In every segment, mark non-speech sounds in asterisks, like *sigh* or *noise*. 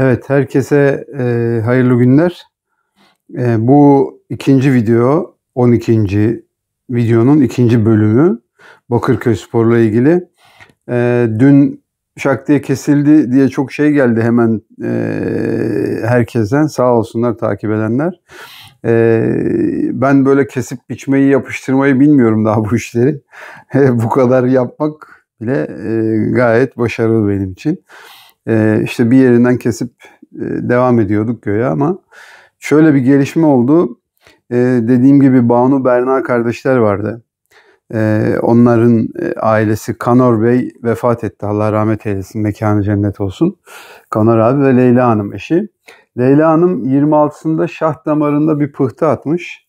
Evet, herkese e, hayırlı günler. E, bu ikinci video, 12. videonun ikinci bölümü Bakırköy Spor'la ilgili. E, dün şak diye kesildi diye çok şey geldi hemen e, herkesten. Sağ olsunlar takip edenler. E, ben böyle kesip biçmeyi, yapıştırmayı bilmiyorum daha bu işleri. *laughs* bu kadar yapmak bile e, gayet başarılı benim için. Evet e, işte bir yerinden kesip e, devam ediyorduk göğe ama şöyle bir gelişme oldu. E, dediğim gibi Banu Berna kardeşler vardı. Ee, e, onların ailesi Kanor Bey vefat etti. Allah rahmet eylesin. Mekanı cennet olsun. Kanor abi ve Leyla Hanım eşi. Leyla Hanım 26'sında şah damarında bir pıhtı atmış.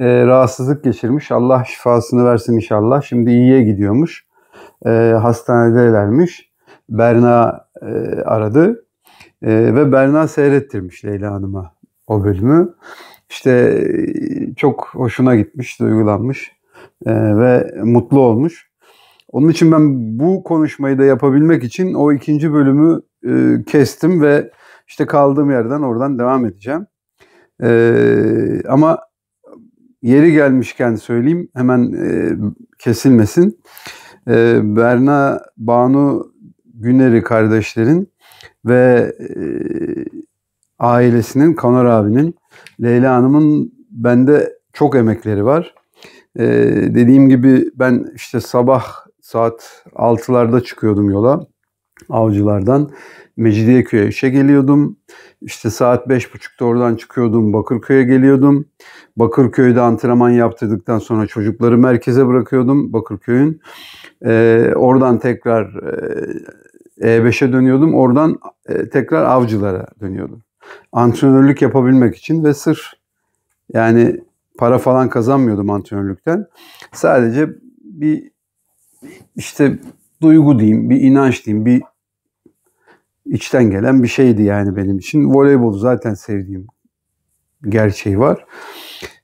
E, rahatsızlık geçirmiş. Allah şifasını versin inşallah. Şimdi iyiye gidiyormuş. E, hastanedelermiş. Berna e, aradı e, ve Berna seyrettirmiş Leyla Hanım'a o bölümü. İşte e, çok hoşuna gitmiş, duygulanmış e, ve mutlu olmuş. Onun için ben bu konuşmayı da yapabilmek için o ikinci bölümü e, kestim ve işte kaldığım yerden oradan devam edeceğim. E, ama yeri gelmişken söyleyeyim hemen e, kesilmesin. E, Berna Banu Güneri kardeşlerin ve e, ailesinin, Kanar abinin, Leyla Hanım'ın bende çok emekleri var. E, dediğim gibi ben işte sabah saat 6'larda çıkıyordum yola avcılardan. Mecidiyeköy'e işe geliyordum. İşte saat 5.30'da oradan çıkıyordum. Bakırköy'e geliyordum. Bakırköy'de antrenman yaptırdıktan sonra çocukları merkeze bırakıyordum Bakırköy'ün. Ee, oradan tekrar e, e5'e dönüyordum. Oradan e, tekrar avcılara dönüyordum. Antrenörlük yapabilmek için ve sır yani para falan kazanmıyordum antrenörlükten. Sadece bir işte duygu diyeyim, bir inanç diyeyim, bir içten gelen bir şeydi yani benim için. Voleybolu zaten sevdiğim gerçeği var.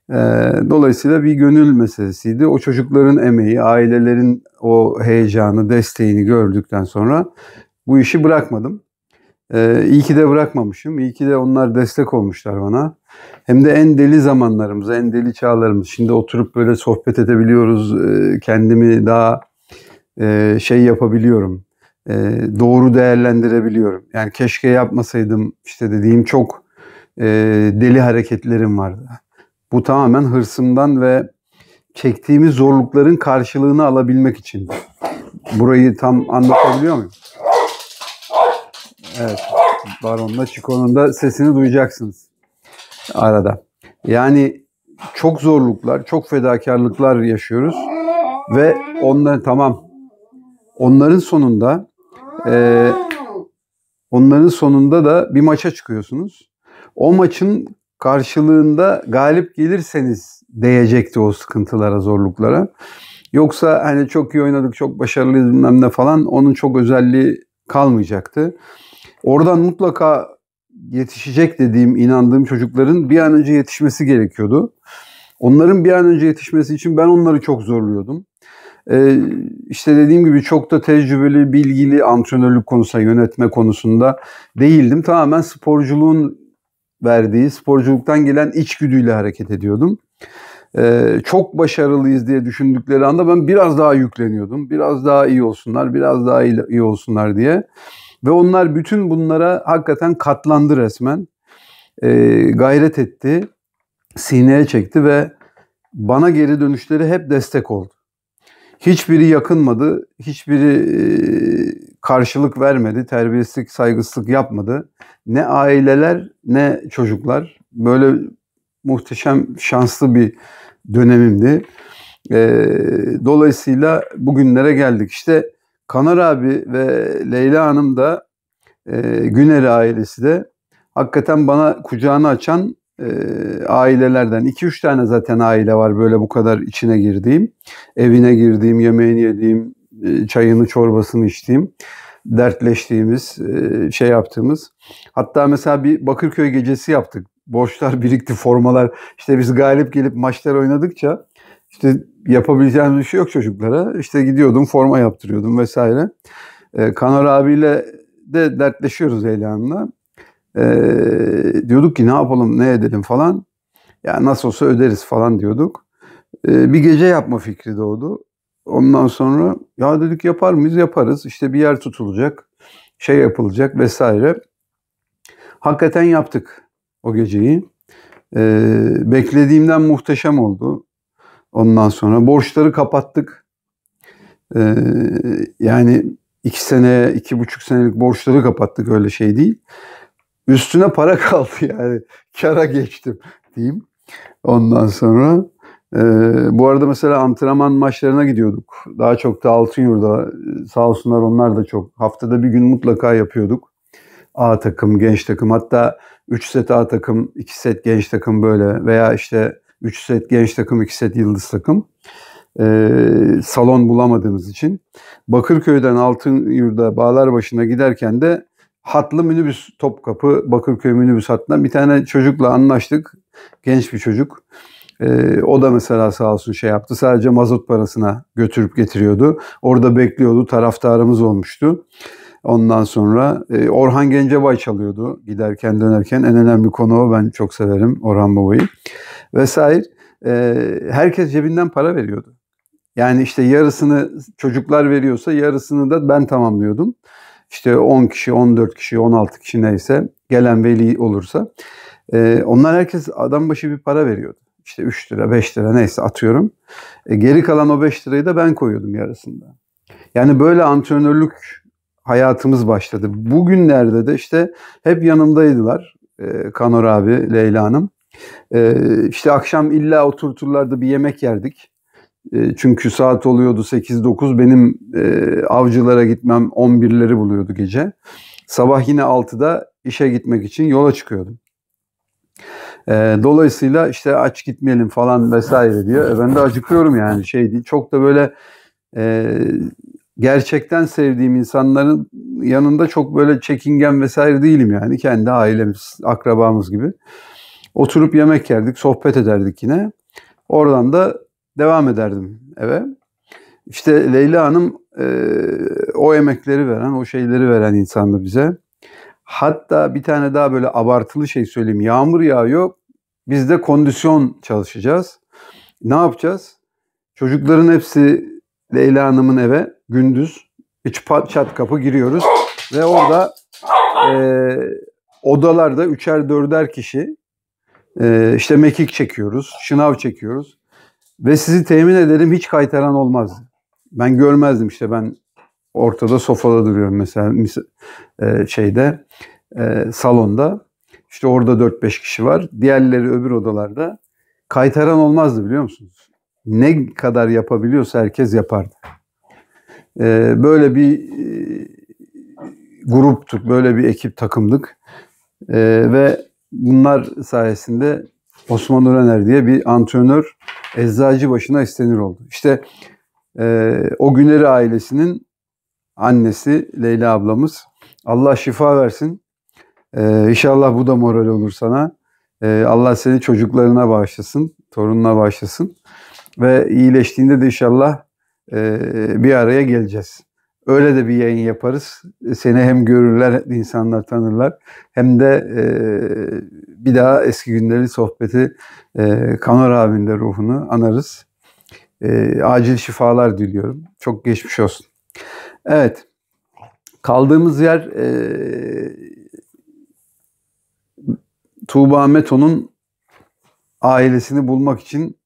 E, dolayısıyla bir gönül meselesiydi. O çocukların emeği, ailelerin o heyecanı, desteğini gördükten sonra bu işi bırakmadım. Ee, iyi ki de bırakmamışım. İyi ki de onlar destek olmuşlar bana. Hem de en deli zamanlarımız, en deli çağlarımız. Şimdi oturup böyle sohbet edebiliyoruz. Ee, kendimi daha e, şey yapabiliyorum. E, doğru değerlendirebiliyorum. Yani keşke yapmasaydım işte dediğim çok e, deli hareketlerim vardı. Bu tamamen hırsımdan ve çektiğimiz zorlukların karşılığını alabilmek için. Burayı tam anlatabiliyor muyum? Evet. Baron'la Çiko'nun da sesini duyacaksınız arada. Yani çok zorluklar, çok fedakarlıklar yaşıyoruz ve onları tamam. Onların sonunda e, onların sonunda da bir maça çıkıyorsunuz. O maçın karşılığında galip gelirseniz değecekti o sıkıntılara, zorluklara. Yoksa hani çok iyi oynadık, çok başarılıyız bilmem ne falan onun çok özelliği kalmayacaktı. Oradan mutlaka yetişecek dediğim, inandığım çocukların bir an önce yetişmesi gerekiyordu. Onların bir an önce yetişmesi için ben onları çok zorluyordum. Ee, işte dediğim gibi çok da tecrübeli, bilgili antrenörlük konusunda, yönetme konusunda değildim. Tamamen sporculuğun verdiği, sporculuktan gelen içgüdüyle hareket ediyordum. Ee, çok başarılıyız diye düşündükleri anda ben biraz daha yükleniyordum. Biraz daha iyi olsunlar, biraz daha iyi, iyi olsunlar diye. Ve onlar bütün bunlara hakikaten katlandı resmen. E, gayret etti, sineye çekti ve bana geri dönüşleri hep destek oldu. Hiçbiri yakınmadı, hiçbiri e, karşılık vermedi, terbiyesizlik, saygısızlık yapmadı. Ne aileler ne çocuklar. Böyle muhteşem, şanslı bir dönemimdi. E, dolayısıyla bugünlere geldik. İşte Kanar abi ve Leyla Hanım da e, Güner ailesi de hakikaten bana kucağını açan e, ailelerden. 2-3 tane zaten aile var böyle bu kadar içine girdiğim. Evine girdiğim, yemeğini yediğim, e, çayını çorbasını içtiğim, dertleştiğimiz, e, şey yaptığımız. Hatta mesela bir Bakırköy gecesi yaptık. Borçlar birikti, formalar. İşte biz galip gelip maçlar oynadıkça işte yapabileceğimiz bir şey yok çocuklara. İşte gidiyordum forma yaptırıyordum vesaire. E, ee, Kanar abiyle de dertleşiyoruz Leyla E, ee, diyorduk ki ne yapalım ne edelim falan. Ya nasıl olsa öderiz falan diyorduk. E, bir gece yapma fikri doğdu. Ondan sonra ya dedik yapar mıyız yaparız. İşte bir yer tutulacak, şey yapılacak vesaire. Hakikaten yaptık o geceyi. E, beklediğimden muhteşem oldu. Ondan sonra borçları kapattık. Ee, yani iki sene, iki buçuk senelik borçları kapattık öyle şey değil. Üstüne para *laughs* kaldı yani. Kara geçtim diyeyim. Ondan sonra e, bu arada mesela antrenman maçlarına gidiyorduk. Daha çok da Altınyur'da sağ olsunlar onlar da çok. Haftada bir gün mutlaka yapıyorduk. A takım, genç takım hatta 3 set A takım, 2 set genç takım böyle veya işte 3 set genç takım, 2 set yıldız takım. Ee, salon bulamadığımız için. Bakırköy'den Altınyurda Bağlarbaşı'na giderken de hatlı minibüs Topkapı Bakırköy minibüs hattından bir tane çocukla anlaştık. Genç bir çocuk. Ee, o da mesela sağ olsun şey yaptı. Sadece mazot parasına götürüp getiriyordu. Orada bekliyordu. Taraftarımız olmuştu. Ondan sonra e, Orhan Gencebay çalıyordu giderken dönerken. En önemli konu o. Ben çok severim Orhan Baba'yı vesaire e, herkes cebinden para veriyordu. Yani işte yarısını çocuklar veriyorsa yarısını da ben tamamlıyordum. İşte 10 kişi, 14 kişi, 16 kişi neyse gelen veli olursa. E, onlar herkes adam başı bir para veriyordu. İşte 3 lira, 5 lira neyse atıyorum. E, geri kalan o 5 lirayı da ben koyuyordum yarısında. Yani böyle antrenörlük hayatımız başladı. Bugünlerde de işte hep yanımdaydılar. Kanor abi, Leyla Hanım. Ee, işte akşam illa oturturlardı bir yemek yerdik. E, çünkü saat oluyordu 8-9 benim e, avcılara gitmem 11'leri buluyordu gece. Sabah yine 6'da işe gitmek için yola çıkıyordum. E, dolayısıyla işte aç gitmeyelim falan vesaire diyor. E, ben de acıkıyorum yani şey değil. Çok da böyle e, gerçekten sevdiğim insanların yanında çok böyle çekingen vesaire değilim yani. Kendi ailemiz, akrabamız gibi. Oturup yemek yerdik, sohbet ederdik yine. Oradan da devam ederdim eve. İşte Leyla Hanım e, o emekleri veren, o şeyleri veren insandı bize. Hatta bir tane daha böyle abartılı şey söyleyeyim. Yağmur yağıyor. Biz de kondisyon çalışacağız. Ne yapacağız? Çocukların hepsi Leyla Hanım'ın eve gündüz iç çat kapı giriyoruz ve orada e, odalarda üçer dörder kişi e, işte mekik çekiyoruz, şınav çekiyoruz. Ve sizi temin ederim hiç kaytaran olmazdı. Ben görmezdim işte ben ortada sofada duruyorum mesela e, şeyde e, salonda. İşte orada 4-5 kişi var. Diğerleri öbür odalarda. Kaytaran olmazdı biliyor musunuz? Ne kadar yapabiliyorsa herkes yapardı. Ee, böyle bir e, gruptuk, böyle bir ekip takımdık. Ee, ve bunlar sayesinde Osman Örener diye bir antrenör eczacı başına istenir oldu. İşte e, o Güneri ailesinin annesi Leyla ablamız. Allah şifa versin. E, inşallah bu da moral olur sana. E, Allah seni çocuklarına bağışlasın, torununa bağışlasın. Ve iyileştiğinde de inşallah e, bir araya geleceğiz. Öyle de bir yayın yaparız. E, seni hem görürler, insanlar tanırlar hem de e, bir daha eski günleri sohbeti e, Kanor abinin de ruhunu anarız. E, acil şifalar diliyorum. Çok geçmiş olsun. Evet. Kaldığımız yer e, Tuğba Meto'nun ailesini bulmak için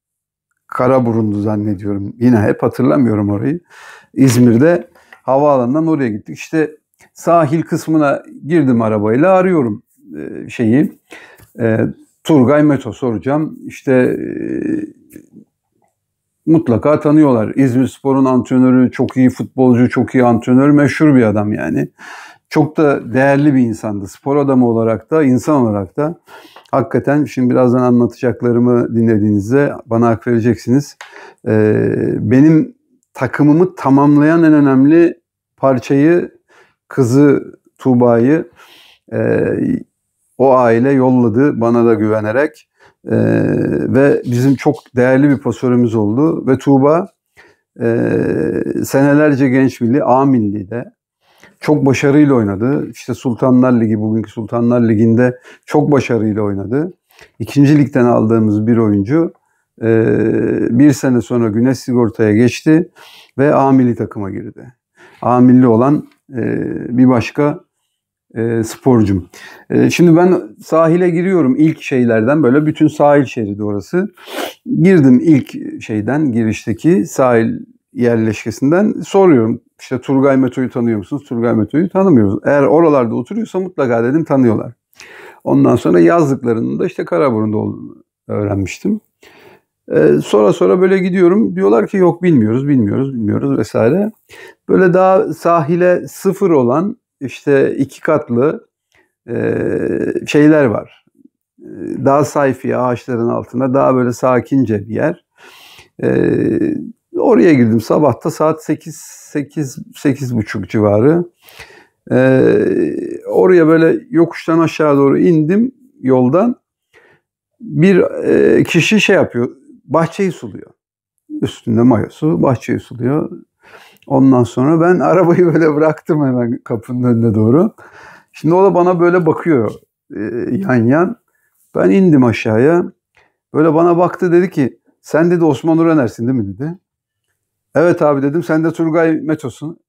Karaburun'du zannediyorum. Yine hep hatırlamıyorum orayı. İzmir'de Havaalanından oraya gittik. İşte sahil kısmına girdim arabayla arıyorum e, şeyi. E, Turgay Meto soracağım. İşte e, mutlaka tanıyorlar. İzmir Spor'un antrenörü çok iyi futbolcu, çok iyi antrenör, meşhur bir adam yani. Çok da değerli bir insandı. Spor adamı olarak da, insan olarak da. Hakikaten şimdi birazdan anlatacaklarımı dinlediğinizde bana hak vereceksiniz. Ee, benim takımımı tamamlayan en önemli parçayı kızı Tuğba'yı e, o aile yolladı bana da güvenerek e, ve bizim çok değerli bir pasörümüz oldu ve Tuğba e, senelerce genç milli A milli de çok başarıyla oynadı. İşte Sultanlar Ligi bugünkü Sultanlar Ligi'nde çok başarıyla oynadı. İkinci ligden aldığımız bir oyuncu ee, bir sene sonra güneş sigortaya geçti ve A milli takıma girdi. A milli olan e, bir başka e, sporcum. E, şimdi ben sahile giriyorum ilk şeylerden böyle bütün sahil şeridi orası. Girdim ilk şeyden girişteki sahil yerleşkesinden soruyorum. İşte Turgay Meto'yu tanıyor musunuz? Turgay Meto'yu tanımıyoruz. Eğer oralarda oturuyorsa mutlaka dedim tanıyorlar. Ondan sonra yazdıklarının da işte Karaburun'da olduğunu öğrenmiştim. Ee, sonra sonra böyle gidiyorum. Diyorlar ki yok bilmiyoruz, bilmiyoruz, bilmiyoruz vesaire. Böyle daha sahile sıfır olan işte iki katlı e, şeyler var. E, daha sayfi ağaçların altında daha böyle sakince bir yer. E, oraya girdim sabahta saat 8 8 8 buçuk civarı. E, oraya böyle yokuştan aşağı doğru indim yoldan. Bir e, kişi şey yapıyor bahçeyi suluyor. Üstünde mayosu bahçeyi suluyor. Ondan sonra ben *laughs* arabayı böyle bıraktım hemen kapının önüne doğru. Şimdi o da bana böyle bakıyor e, yan yan. Ben indim aşağıya. Böyle bana baktı dedi ki sen dedi Osman Öner'sin değil mi dedi. Evet abi dedim sen de Turgay Meto'sun.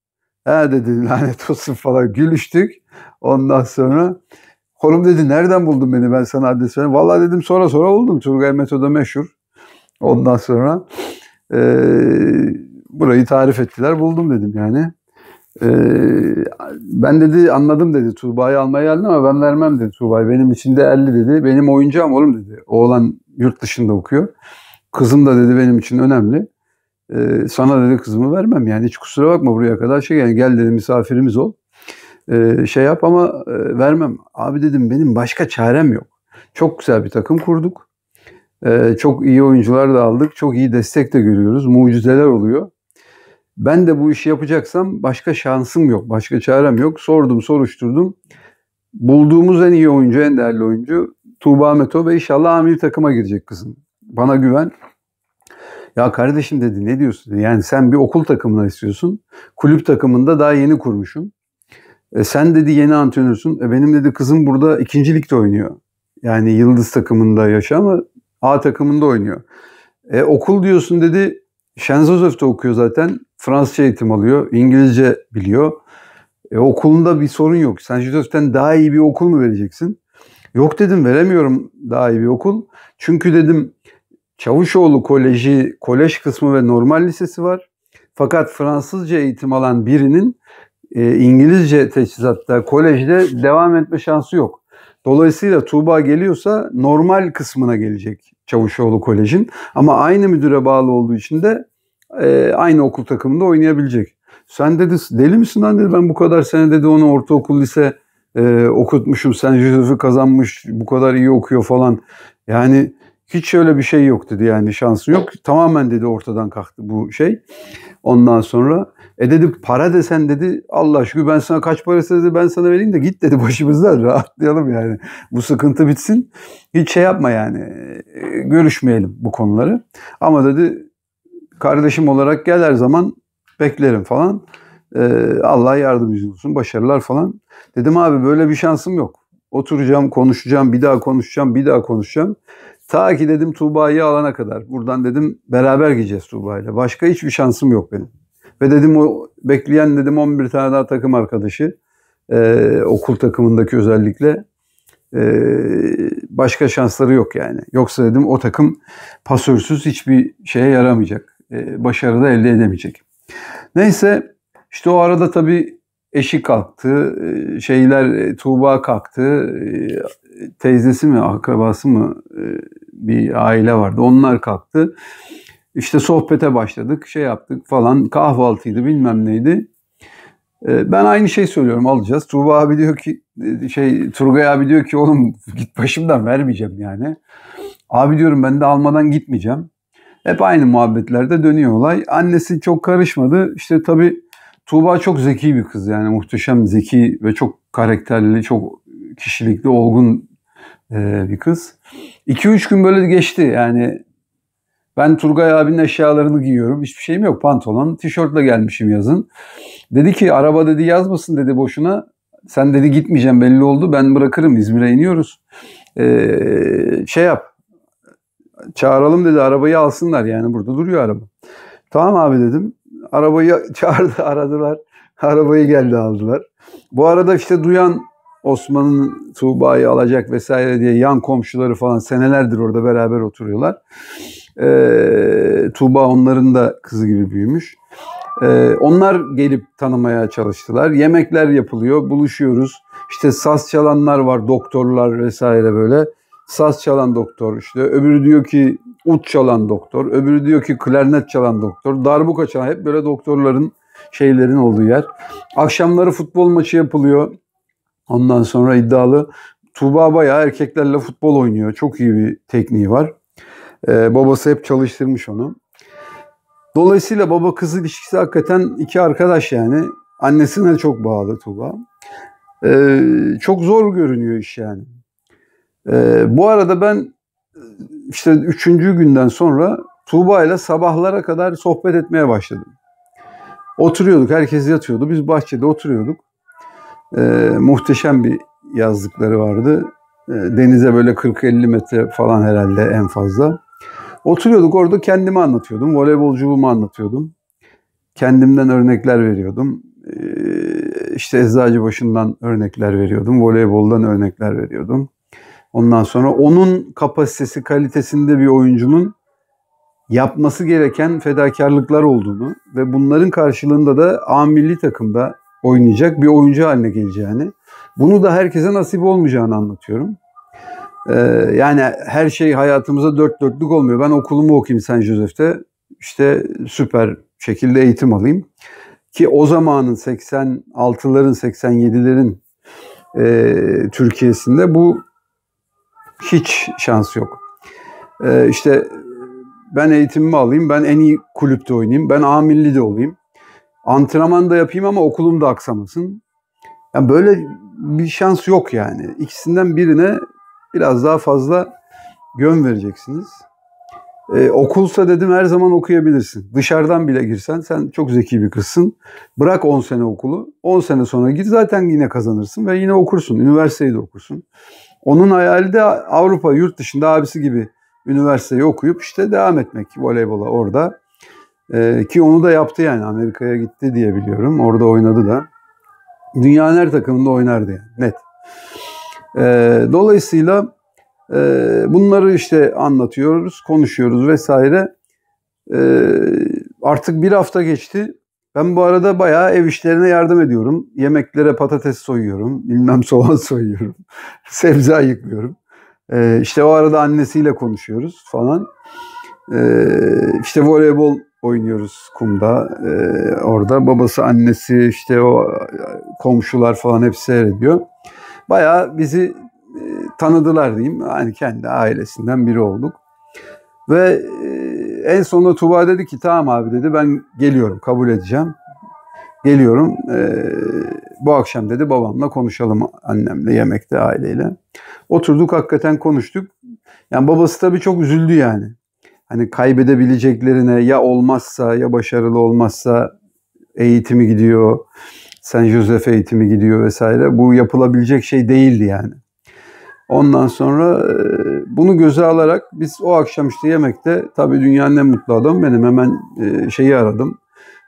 He dedi *laughs* lanet olsun falan gülüştük. Ondan sonra Kolum dedi nereden buldun beni ben sana adres vereyim. Valla dedim sonra sonra buldum. Turgay Meto'da meşhur. Ondan sonra e, burayı tarif ettiler. Buldum dedim yani. E, ben dedi anladım dedi Tuğba'yı almaya geldim ama ben vermem dedi Tuğba'yı. Benim içinde 50 dedi. Benim oyuncağım oğlum dedi. Oğlan yurt dışında okuyor. Kızım da dedi benim için önemli. E, sana dedi kızımı vermem yani hiç kusura bakma buraya kadar şey yani gel dedi misafirimiz ol. E, şey yap ama e, vermem. Abi dedim benim başka çarem yok. Çok güzel bir takım kurduk ee, çok iyi oyuncular da aldık. Çok iyi destek de görüyoruz. Mucizeler oluyor. Ben de bu işi yapacaksam başka şansım yok. Başka çarem yok. Sordum, soruşturdum. Bulduğumuz en iyi oyuncu, en değerli oyuncu Tuğba Meto ve inşallah Amir takıma girecek kızım. Bana güven. Ya kardeşim dedi ne diyorsun? Yani sen bir okul takımına istiyorsun. Kulüp takımında daha yeni kurmuşum. E, sen dedi yeni antrenörsün. E, benim dedi kızım burada ikinci ligde oynuyor. Yani yıldız takımında yaşa ama A takımında oynuyor. E, okul diyorsun dedi. Şenzozöf'te okuyor zaten. Fransızca eğitim alıyor. İngilizce biliyor. E, okulunda bir sorun yok. Sen Josef'ten daha iyi bir okul mu vereceksin? Yok dedim veremiyorum daha iyi bir okul. Çünkü dedim Çavuşoğlu Koleji, kolej kısmı ve normal lisesi var. Fakat Fransızca eğitim alan birinin e, İngilizce teçhizatta, kolejde devam etme şansı yok. Dolayısıyla Tuğba geliyorsa normal kısmına gelecek Çavuşoğlu Kolej'in. Ama aynı müdüre bağlı olduğu için de e, aynı okul takımında oynayabilecek. Sen dedi deli misin lan dedi ben bu kadar sene dedi onu ortaokul lise e, okutmuşum. Sen Yusuf'u kazanmış bu kadar iyi okuyor falan. Yani hiç öyle bir şey yok dedi yani şansın yok. Tamamen dedi ortadan kalktı bu şey. Ondan sonra e dedi para desen dedi Allah şükür ben sana kaç parası dedi ben sana vereyim de git dedi başımızdan *laughs* rahatlayalım yani. Bu sıkıntı bitsin. Hiç şey yapma yani e, görüşmeyelim bu konuları. Ama dedi kardeşim olarak gel her zaman beklerim falan. E, Allah yardımcı olsun başarılar falan. Dedim abi böyle bir şansım yok. Oturacağım konuşacağım bir daha konuşacağım bir daha konuşacağım. Ta ki dedim Tuğba'yı alana kadar. Buradan dedim beraber gideceğiz ile Başka hiçbir şansım yok benim. Ve dedim o bekleyen dedim 11 tane daha takım arkadaşı e, okul takımındaki özellikle e, başka şansları yok yani. Yoksa dedim o takım pasörsüz hiçbir şeye yaramayacak. E, başarı da elde edemeyecek. Neyse işte o arada tabii eşi kalktı, şeyler e, Tuğba kalktı, teyzesi mi akrabası mı e, bir aile vardı onlar kalktı. İşte sohbete başladık, şey yaptık falan. Kahvaltıydı bilmem neydi. Ee, ben aynı şey söylüyorum alacağız. Tuğba abi diyor ki e, şey Turgay abi diyor ki oğlum git başımdan vermeyeceğim yani. Abi diyorum ben de almadan gitmeyeceğim. Hep aynı muhabbetlerde dönüyor olay. Annesi çok karışmadı. İşte tabi Tuğba çok zeki bir kız yani muhteşem zeki ve çok karakterli, çok kişilikli, olgun e, bir kız. 2-3 gün böyle geçti yani ben Turgay abinin eşyalarını giyiyorum. Hiçbir şeyim yok. Pantolon, tişörtle gelmişim yazın. Dedi ki araba dedi yazmasın dedi boşuna. Sen dedi gitmeyeceğim belli oldu. Ben bırakırım İzmir'e iniyoruz. Ee, şey yap. Çağıralım dedi arabayı alsınlar yani burada duruyor araba. Tamam abi dedim. Arabayı *laughs* çağırdı aradılar. Arabayı geldi aldılar. Bu arada işte duyan Osman'ın Tuğba'yı alacak vesaire diye yan komşuları falan senelerdir orada beraber oturuyorlar. E, Tuğba onların da kızı gibi büyümüş. E, onlar gelip tanımaya çalıştılar. Yemekler yapılıyor, buluşuyoruz. İşte saz çalanlar var, doktorlar vesaire böyle. Saz çalan doktor işte, öbürü diyor ki ut çalan doktor, öbürü diyor ki klarnet çalan doktor, darbuka çalan hep böyle doktorların şeylerin olduğu yer. Akşamları futbol maçı yapılıyor. Ondan sonra iddialı. Tuğba bayağı erkeklerle futbol oynuyor. Çok iyi bir tekniği var. Ee, babası hep çalıştırmış onu. Dolayısıyla baba kız ilişkisi hakikaten iki arkadaş yani. Annesine çok bağlı Tuba. Ee, çok zor görünüyor iş yani. Ee, bu arada ben işte üçüncü günden sonra Tuğba ile sabahlara kadar sohbet etmeye başladım. Oturuyorduk, herkes yatıyordu. Biz bahçede oturuyorduk. Ee, muhteşem bir yazlıkları vardı. Ee, denize böyle 40-50 metre falan herhalde en fazla. Oturuyorduk orada kendimi anlatıyordum. voleybolcumu anlatıyordum. Kendimden örnekler veriyordum. Ee, işte başından örnekler veriyordum. Voleyboldan örnekler veriyordum. Ondan sonra onun kapasitesi, kalitesinde bir oyuncunun yapması gereken fedakarlıklar olduğunu ve bunların karşılığında da A milli takımda oynayacak bir oyuncu haline geleceğini, bunu da herkese nasip olmayacağını anlatıyorum. Ee, yani her şey hayatımıza dört dörtlük olmuyor. Ben okulumu okuyayım San Joseph'te. İşte süper şekilde eğitim alayım. Ki o zamanın 86'ların, 87'lerin e, Türkiye'sinde bu hiç şans yok. E, işte ben eğitimimi alayım, ben en iyi kulüpte oynayayım, ben amilli de olayım. Antrenman da yapayım ama okulum da aksamasın. Yani böyle bir şans yok yani. İkisinden birine biraz daha fazla yön vereceksiniz. Ee, okulsa dedim her zaman okuyabilirsin. Dışarıdan bile girsen sen çok zeki bir kızsın. Bırak 10 sene okulu. 10 sene sonra git zaten yine kazanırsın ve yine okursun. Üniversiteyi de okursun. Onun hayali de Avrupa yurt dışında abisi gibi üniversiteyi okuyup işte devam etmek voleybola orada. Ee, ki onu da yaptı yani Amerika'ya gitti diye biliyorum. Orada oynadı da. Dünyanın her takımında oynardı yani net. Ee, dolayısıyla e, bunları işte anlatıyoruz, konuşuyoruz vesaire. Ee, artık bir hafta geçti. Ben bu arada bayağı ev işlerine yardım ediyorum. Yemeklere patates soyuyorum, bilmem *laughs* soğan soyuyorum, sebze ayıklıyorum. Ee, işte o arada annesiyle konuşuyoruz falan. Ee, işte voleybol oynuyoruz kumda ee, orada. Babası, annesi, işte o e, komşular falan hep seyrediyor bayağı bizi e, tanıdılar diyeyim. Yani kendi ailesinden biri olduk. Ve e, en sonunda Tuba dedi ki tamam abi dedi ben geliyorum kabul edeceğim. Geliyorum e, bu akşam dedi babamla konuşalım annemle yemekte aileyle. Oturduk hakikaten konuştuk. Yani babası tabii çok üzüldü yani. Hani kaybedebileceklerine ya olmazsa ya başarılı olmazsa eğitimi gidiyor sen Joseph eğitimi gidiyor vesaire. Bu yapılabilecek şey değildi yani. Ondan sonra e, bunu göze alarak biz o akşam işte yemekte tabii dünyanın en mutlu adamı benim. Hemen e, şeyi aradım.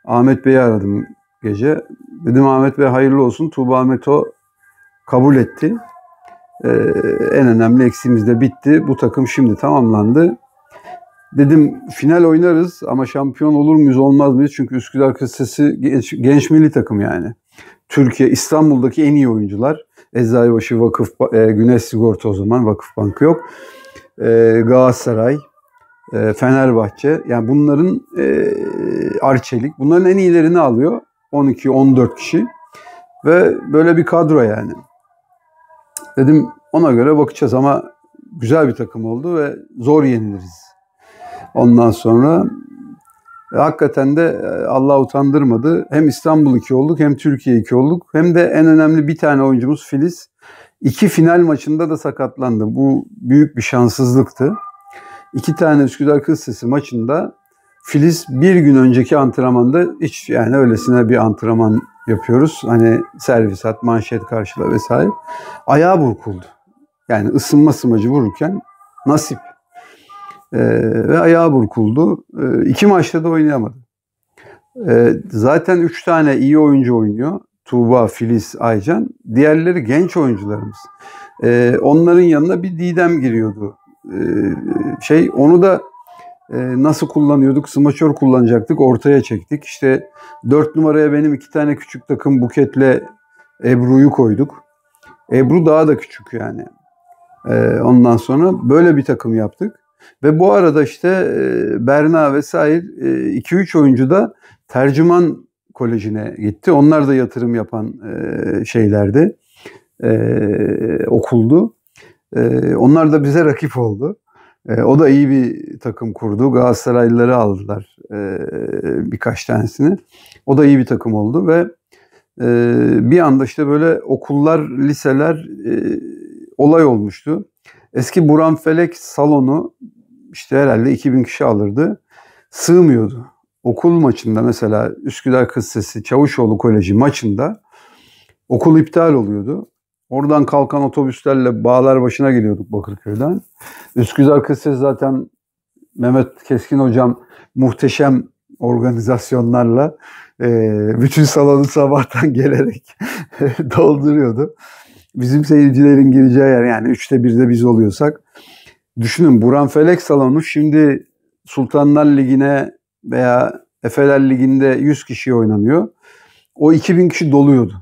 Ahmet Bey'i aradım gece. Dedim Ahmet Bey hayırlı olsun. Tuğba Ahmet o kabul etti. E, en önemli eksiğimiz de bitti. Bu takım şimdi tamamlandı. Dedim final oynarız ama şampiyon olur muyuz olmaz mıyız? Çünkü Üsküdar Kıssesi genç, genç milli takım yani. Türkiye İstanbul'daki en iyi oyuncular Eczacıbaşı Vakıf e, Güneş Sigorta o zaman Vakıf bank yok. E, Galatasaray, e, Fenerbahçe yani bunların e, Arçelik bunların en iyilerini alıyor. 12-14 kişi ve böyle bir kadro yani. Dedim ona göre bakacağız ama güzel bir takım oldu ve zor yeniliriz. Ondan sonra hakikaten de e, Allah utandırmadı. Hem İstanbul iki olduk hem Türkiye iki olduk. Hem de en önemli bir tane oyuncumuz Filiz. İki final maçında da sakatlandı. Bu büyük bir şanssızlıktı. İki tane Üsküdar Kız Sesi maçında Filiz bir gün önceki antrenmanda hiç yani öylesine bir antrenman yapıyoruz. Hani servis at, manşet karşıla vesaire. Ayağı burkuldu. Yani ısınma sımacı vururken nasip e, ve ayağı burkuldu. E, iki maçta da oynayamadı. E, zaten üç tane iyi oyuncu oynuyor. Tuğba, Filiz, Aycan. Diğerleri genç oyuncularımız. E, onların yanına bir Didem giriyordu. E, şey onu da e, nasıl kullanıyorduk? Smaçör kullanacaktık. Ortaya çektik. İşte dört numaraya benim iki tane küçük takım Buket'le Ebru'yu koyduk. Ebru daha da küçük yani. E, ondan sonra böyle bir takım yaptık. Ve bu arada işte e, Berna vesaire 2-3 oyuncu da tercüman kolejine gitti. Onlar da yatırım yapan e, şeylerdi, e, okuldu. Onlar da bize rakip oldu. O da iyi bir takım kurdu. Galatasaraylıları aldılar birkaç tanesini. O da iyi bir takım oldu ve bir anda işte böyle okullar, liseler olay olmuştu. Eski Buran Felek salonu işte herhalde 2000 kişi alırdı. Sığmıyordu. Okul maçında mesela Üsküdar Kız Sesi Çavuşoğlu Koleji maçında okul iptal oluyordu. Oradan kalkan otobüslerle bağlar başına geliyorduk Bakırköy'den. Üsküdar Kız Sesi zaten Mehmet Keskin hocam muhteşem organizasyonlarla bütün salonu sabahtan *laughs* gelerek *laughs* dolduruyordu bizim seyircilerin gireceği yer yani üçte birde biz oluyorsak. Düşünün Buran Felek salonu şimdi Sultanlar Ligi'ne veya Efeler Ligi'nde 100 kişi oynanıyor. O 2000 kişi doluyordu.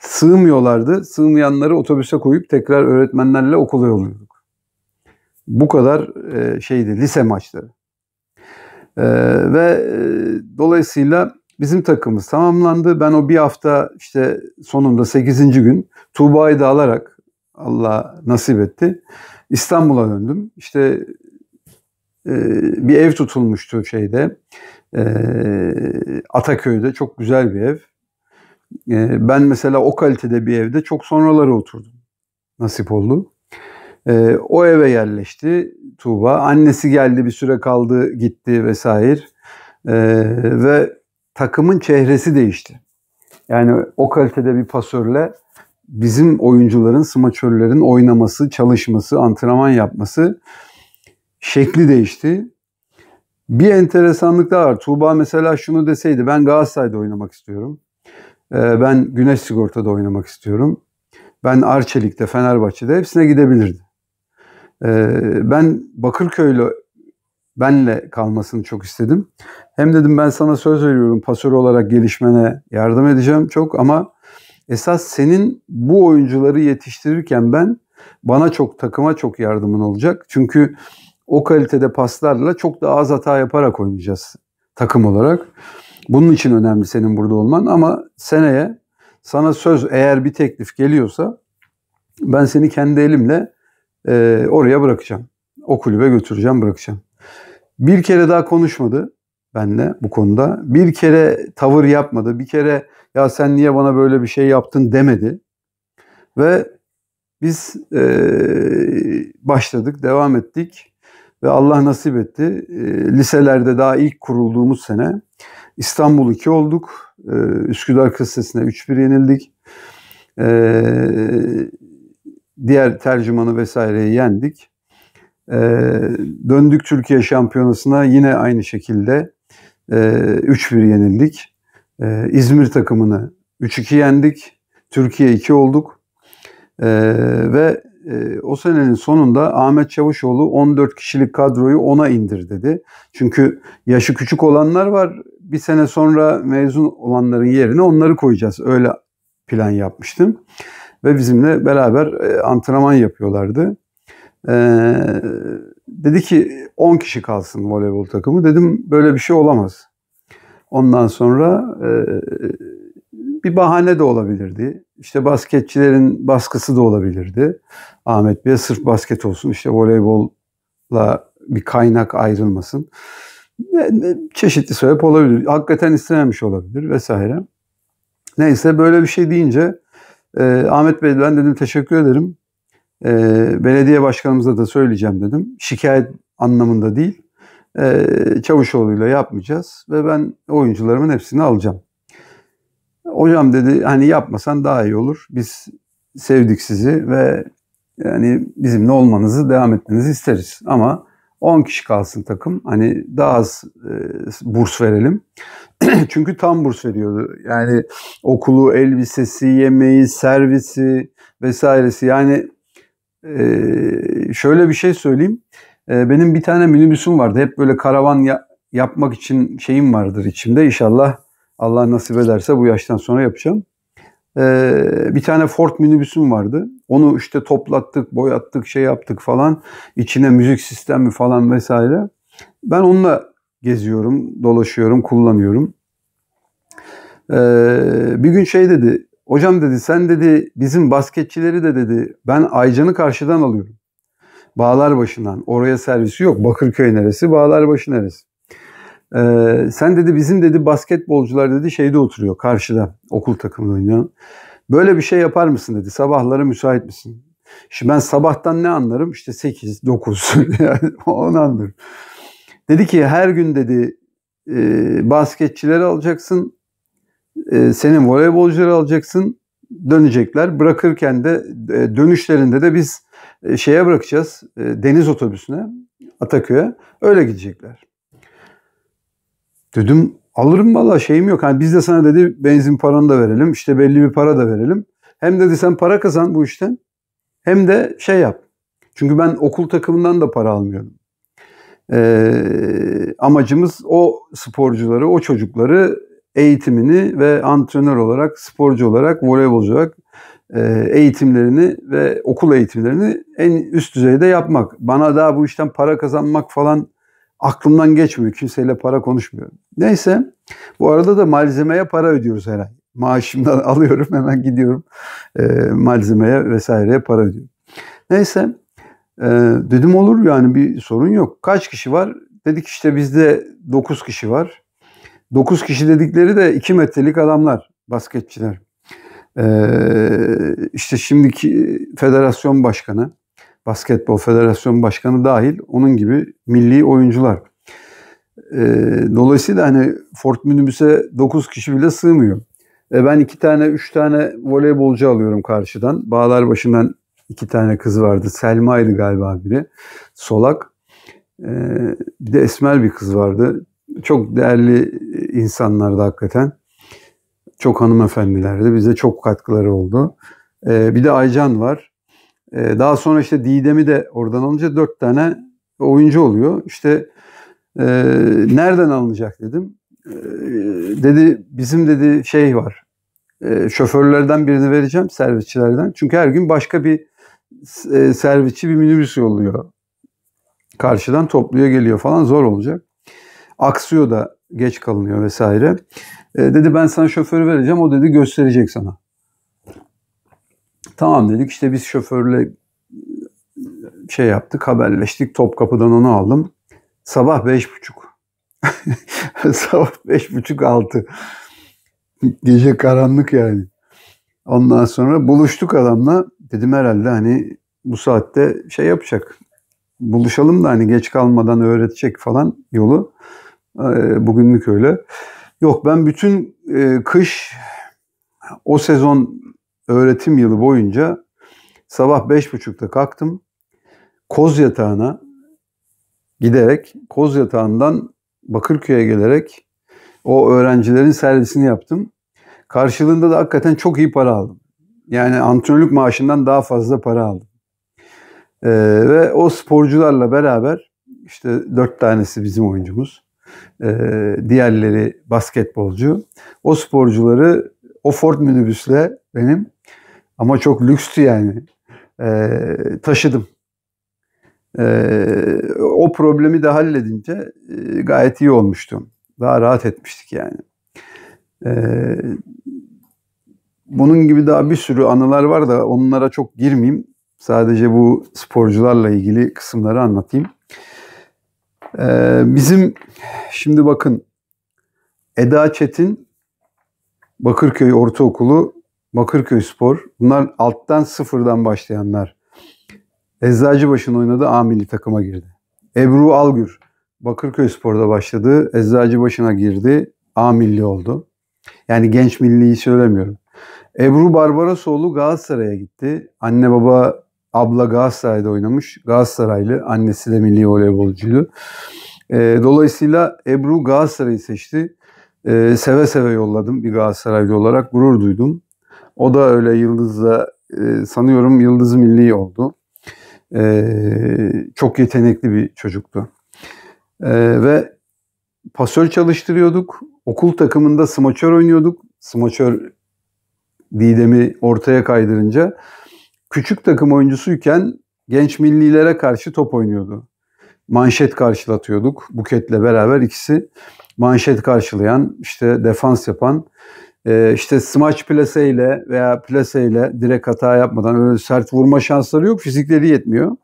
Sığmıyorlardı. Sığmayanları otobüse koyup tekrar öğretmenlerle okula yolluyorduk. Bu kadar e, şeydi lise maçları. E, ve e, dolayısıyla bizim takımımız tamamlandı. Ben o bir hafta işte sonunda 8. gün Tuğba'yı da alarak Allah nasip etti. İstanbul'a döndüm. İşte e, bir ev tutulmuştu şeyde. E, Ataköy'de çok güzel bir ev. E, ben mesela o kalitede bir evde çok sonraları oturdum. Nasip oldu. E, o eve yerleşti Tuğba. Annesi geldi bir süre kaldı gitti vesaire. E, ve takımın çehresi değişti. Yani o kalitede bir pasörle bizim oyuncuların, smaçörlerin oynaması, çalışması, antrenman yapması şekli değişti. Bir enteresanlık daha var. Tuğba mesela şunu deseydi ben Galatasaray'da oynamak istiyorum. Ee, ben Güneş Sigorta'da oynamak istiyorum. Ben Arçelik'te, Fenerbahçe'de hepsine gidebilirdi. Ee, ben Bakırköy'le benle kalmasını çok istedim. Hem dedim ben sana söz veriyorum pasör olarak gelişmene yardım edeceğim çok ama esas senin bu oyuncuları yetiştirirken ben bana çok takıma çok yardımın olacak. Çünkü o kalitede paslarla çok daha az hata yaparak oynayacağız takım olarak. Bunun için önemli senin burada olman ama seneye sana söz eğer bir teklif geliyorsa ben seni kendi elimle e, oraya bırakacağım. O kulübe götüreceğim, bırakacağım. Bir kere daha konuşmadı benle bu konuda. Bir kere tavır yapmadı. Bir kere ya sen niye bana böyle bir şey yaptın demedi. Ve biz e, başladık, devam ettik ve Allah nasip etti. E, liselerde daha ilk kurulduğumuz sene İstanbul 2 olduk. E, Üsküdar Kıssesi'ne 3-1 yenildik. E, diğer tercümanı vesaireyi yendik. E, döndük Türkiye Şampiyonası'na yine aynı şekilde e, 3-1 yenildik. E, İzmir takımını 3-2 yendik. Türkiye 2 olduk. E, ve e, o senenin sonunda Ahmet Çavuşoğlu 14 kişilik kadroyu ona indir dedi. Çünkü yaşı küçük olanlar var. Bir sene sonra mezun olanların yerine onları koyacağız. Öyle plan yapmıştım. Ve bizimle beraber e, antrenman yapıyorlardı. Ee, dedi ki 10 kişi kalsın voleybol takımı. Dedim böyle bir şey olamaz. Ondan sonra e, bir bahane de olabilirdi. İşte basketçilerin baskısı da olabilirdi. Ahmet Bey sırf basket olsun işte voleybolla bir kaynak ayrılmasın. Çeşitli sebep olabilir. Hakikaten istememiş olabilir vesaire. Neyse böyle bir şey deyince e, Ahmet Bey ben dedim teşekkür ederim e, belediye başkanımıza da söyleyeceğim dedim. Şikayet anlamında değil. E, Çavuşoğlu'yla yapmayacağız ve ben oyuncularımın hepsini alacağım. Hocam dedi hani yapmasan daha iyi olur. Biz sevdik sizi ve yani bizimle olmanızı devam etmenizi isteriz. Ama 10 kişi kalsın takım. Hani daha az e, burs verelim. *clears throat* Çünkü tam burs veriyordu. Yani okulu, elbisesi, yemeği, servisi vesairesi. Yani ee, şöyle bir şey söyleyeyim. Ee, benim bir tane minibüsüm vardı. Hep böyle karavan ya- yapmak için şeyim vardır içimde. İnşallah Allah nasip ederse bu yaştan sonra yapacağım. Ee, bir tane Ford minibüsüm vardı. Onu işte toplattık, boyattık, şey yaptık falan. İçine müzik sistemi falan vesaire. Ben onunla geziyorum, dolaşıyorum, kullanıyorum. Ee, bir gün şey dedi Hocam dedi sen dedi bizim basketçileri de dedi ben Aycan'ı karşıdan alıyorum. bağlar başından, Oraya servisi yok. Bakırköy neresi? bağlar Bağlarbaşı neresi? Ee, sen dedi bizim dedi basketbolcular dedi şeyde oturuyor karşıda okul takımında oynuyor. Böyle bir şey yapar mısın dedi. Sabahları müsait misin? Şimdi ben sabahtan ne anlarım? İşte 8, 9 *laughs* yani onu anlarım. Dedi ki her gün dedi e, basketçileri alacaksın. E, senin voleybolcuları alacaksın dönecekler. Bırakırken de e, dönüşlerinde de biz e, şeye bırakacağız deniz otobüsüne Ataköy'e öyle gidecekler. Dedim alırım valla şeyim yok. Hani biz de sana dedi benzin paranı da verelim işte belli bir para da verelim. Hem dedi sen para kazan bu işten hem de şey yap. Çünkü ben okul takımından da para almıyorum. Ee, amacımız o sporcuları, o çocukları eğitimini ve antrenör olarak, sporcu olarak, voleybolcu olarak e, eğitimlerini ve okul eğitimlerini en üst düzeyde yapmak. Bana daha bu işten para kazanmak falan aklımdan geçmiyor. Kimseyle para konuşmuyorum. Neyse bu arada da malzemeye para ödüyoruz herhalde. Maaşımdan *laughs* alıyorum hemen gidiyorum e, malzemeye vesaireye para ödüyorum. Neyse e, dedim olur yani bir sorun yok. Kaç kişi var? Dedik işte bizde 9 kişi var. 9 kişi dedikleri de 2 metrelik adamlar, basketçiler. Ee, işte şimdiki federasyon başkanı, basketbol federasyon başkanı dahil onun gibi milli oyuncular. Ee, dolayısıyla hani Ford minibüse 9 kişi bile sığmıyor. E ben iki tane, üç tane voleybolcu alıyorum karşıdan. Bağlar başından iki tane kız vardı. Selma'ydı galiba biri. Solak. Ee, bir de esmer bir kız vardı. Çok değerli e, insanlardı hakikaten. Çok hanımefendilerdi. Bize çok katkıları oldu. E, bir de Aycan var. E, daha sonra işte Didem'i de oradan alınca dört tane oyuncu oluyor. İşte nereden alınacak dedim. dedi bizim dedi şey var. şoförlerden birini vereceğim servisçilerden. Çünkü her gün başka bir servisçi bir minibüs yolluyor. Karşıdan topluyor geliyor falan zor olacak aksıyor da geç kalınıyor vesaire. E, dedi ben sana şoförü vereceğim o dedi gösterecek sana. Tamam dedik işte biz şoförle e, şey yaptık haberleştik Top kapıdan onu aldım. Sabah beş buçuk. *laughs* Sabah beş buçuk altı. Gece karanlık yani. Ondan sonra buluştuk adamla. Dedim herhalde hani bu saatte şey yapacak. Buluşalım da hani geç kalmadan öğretecek falan yolu. Ee, bugünlük öyle. Yok ben bütün e, kış o sezon öğretim yılı boyunca sabah beş buçukta kalktım. Koz yatağına giderek, koz yatağından Bakırköy'e gelerek o öğrencilerin servisini yaptım. Karşılığında da hakikaten çok iyi para aldım. Yani antrenörlük maaşından daha fazla para aldım. Ee, ve o sporcularla beraber işte dört tanesi bizim oyuncumuz. Ee, diğerleri basketbolcu. O sporcuları o Ford minibüsle benim ama çok lükstü yani ee, taşıdım. Ee, o problemi de halledince e, gayet iyi olmuştu, Daha rahat etmiştik yani. Bunun gibi daha bir sürü anılar var da onlara çok girmeyeyim. Sadece bu sporcularla ilgili kısımları anlatayım. Ee, bizim şimdi bakın Eda Çetin Bakırköy Ortaokulu, Bakırköy Spor. Bunlar alttan sıfırdan başlayanlar. Eczacıbaşı'nın oynadığı A milli takıma girdi. Ebru Algür Bakırköy Spor'da başladı. Eczacıbaşı'na girdi. A milli oldu. Yani genç milliyi söylemiyorum. Ebru Barbarasoğlu Galatasaray'a gitti. Anne baba Abla Galatasaray'da oynamış. Galatasaraylı. Annesi de milli voleybolcuydu. Ee, dolayısıyla Ebru Galatasaray'ı seçti. Ee, seve seve yolladım bir Galatasaraylı olarak. Gurur duydum. O da öyle Yıldız'la e, sanıyorum Yıldız Milli oldu. Ee, çok yetenekli bir çocuktu. ve pasör çalıştırıyorduk. Okul takımında smaçör oynuyorduk. Smaçör Didem'i ortaya kaydırınca küçük takım oyuncusuyken genç millilere karşı top oynuyordu. Manşet karşılatıyorduk. Buket'le beraber ikisi manşet karşılayan, işte defans yapan, e, işte smaç plaseyle veya plaseyle direkt hata yapmadan öyle sert vurma şansları yok. Fizikleri yetmiyor.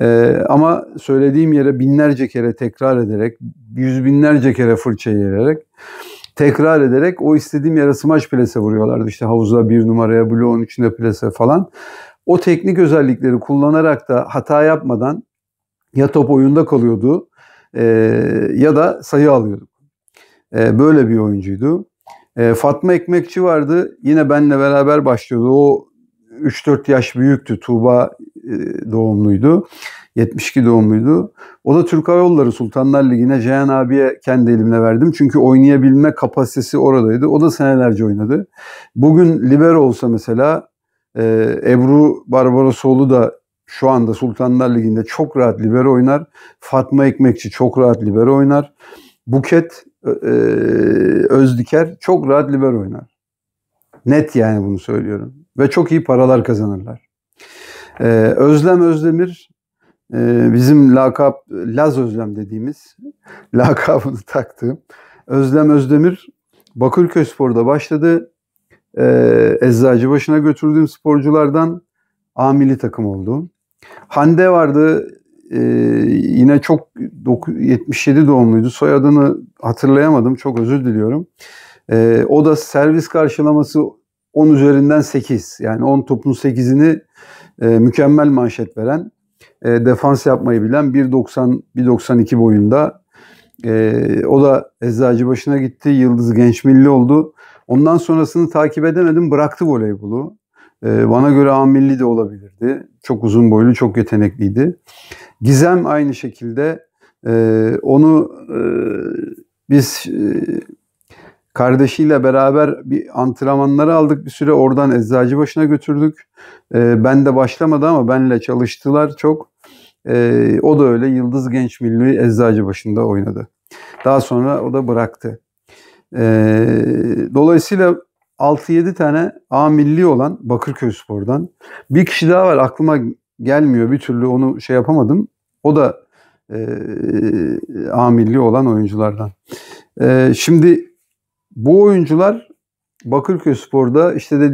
E, ama söylediğim yere binlerce kere tekrar ederek, yüz binlerce kere fırça yiyerek tekrar ederek o istediğim yere smaç plase vuruyorlardı. İşte havuza bir numaraya, bloğun içinde plase falan. O teknik özellikleri kullanarak da hata yapmadan ya top oyunda kalıyordu e, ya da sayı alıyordu E, böyle bir oyuncuydu. E, Fatma Ekmekçi vardı. Yine benle beraber başlıyordu. O 3-4 yaş büyüktü. Tuğba e, doğumluydu. 72 doğumluydu. O da Türk Hava Yolları Sultanlar Ligi'ne Ceyhan abiye kendi elimle verdim. Çünkü oynayabilme kapasitesi oradaydı. O da senelerce oynadı. Bugün libero olsa mesela e, Ebru Barbarosoğlu da şu anda Sultanlar Ligi'nde çok rahat libero oynar. Fatma Ekmekçi çok rahat libero oynar. Buket e, e Özdiker çok rahat libero oynar. Net yani bunu söylüyorum. Ve çok iyi paralar kazanırlar. Ee, Özlem Özdemir ee, bizim lakap Laz Özlem dediğimiz *laughs* lakabını taktığım Özlem Özdemir Bakırköy Spor'da başladı. Ee, Eczacı başına götürdüğüm sporculardan amili takım oldu. Hande vardı. Ee, yine çok 77 doğumluydu. Soyadını hatırlayamadım. Çok özür diliyorum. o da servis karşılaması 10 üzerinden 8. Yani 10 topun 8'ini e, mükemmel manşet veren e, defans yapmayı bilen 1.90-1.92 boyunda. E, o da başına gitti. Yıldız Genç Milli oldu. Ondan sonrasını takip edemedim. Bıraktı voleybolu. E, bana göre A milli de olabilirdi. Çok uzun boylu, çok yetenekliydi. Gizem aynı şekilde. E, onu e, biz e, kardeşiyle beraber bir antrenmanları aldık bir süre. Oradan başına götürdük. E, ben de başlamadı ama benle çalıştılar çok. E, o da öyle Yıldız Genç Milli başında oynadı. Daha sonra o da bıraktı. E, dolayısıyla 6-7 tane A milli olan Bakırköy Spor'dan. Bir kişi daha var aklıma gelmiyor bir türlü onu şey yapamadım. O da e, A milli olan oyunculardan. E, şimdi bu oyuncular Bakırköy Spor'da işte de